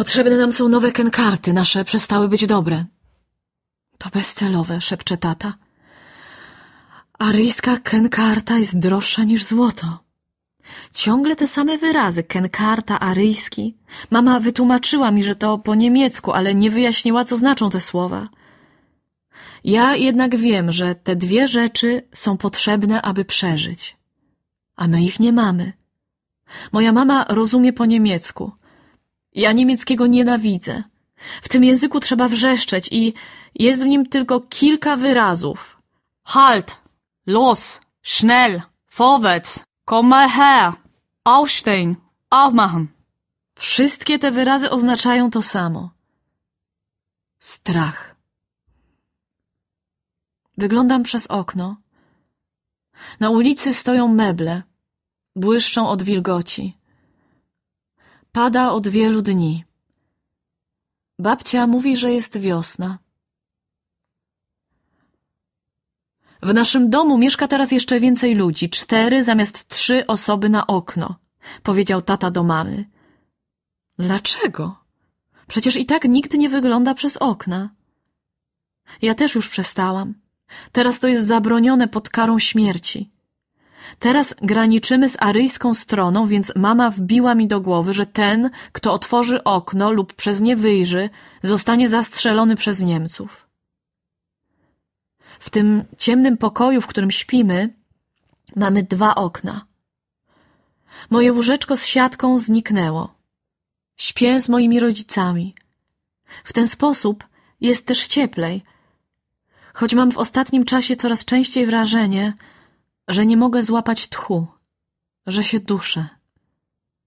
Potrzebne nam są nowe kenkarty, nasze przestały być dobre. To bezcelowe, szepcze tata. Aryjska kenkarta jest droższa niż złoto. Ciągle te same wyrazy, kenkarta, aryjski. Mama wytłumaczyła mi, że to po niemiecku, ale nie wyjaśniła, co znaczą te słowa. Ja jednak wiem, że te dwie rzeczy są potrzebne, aby przeżyć. A my ich nie mamy. Moja mama rozumie po niemiecku – ja niemieckiego nienawidzę. W tym języku trzeba wrzeszczeć i jest w nim tylko kilka wyrazów. Halt, los, schnell, vorwärts, komme her, aufstehen, aufmachen. Wszystkie te wyrazy oznaczają to samo. Strach. Wyglądam przez okno. Na ulicy stoją meble. Błyszczą od wilgoci. Pada od wielu dni. Babcia mówi, że jest wiosna. W naszym domu mieszka teraz jeszcze więcej ludzi, cztery zamiast trzy osoby na okno, powiedział tata do mamy. Dlaczego? Przecież i tak nikt nie wygląda przez okna. Ja też już przestałam. Teraz to jest zabronione pod karą śmierci. Teraz graniczymy z aryjską stroną, więc mama wbiła mi do głowy, że ten, kto otworzy okno lub przez nie wyjrzy, zostanie zastrzelony przez Niemców. W tym ciemnym pokoju, w którym śpimy, mamy dwa okna. Moje łóżeczko z siatką zniknęło. Śpię z moimi rodzicami. W ten sposób jest też cieplej, choć mam w ostatnim czasie coraz częściej wrażenie, że nie mogę złapać tchu, że się duszę.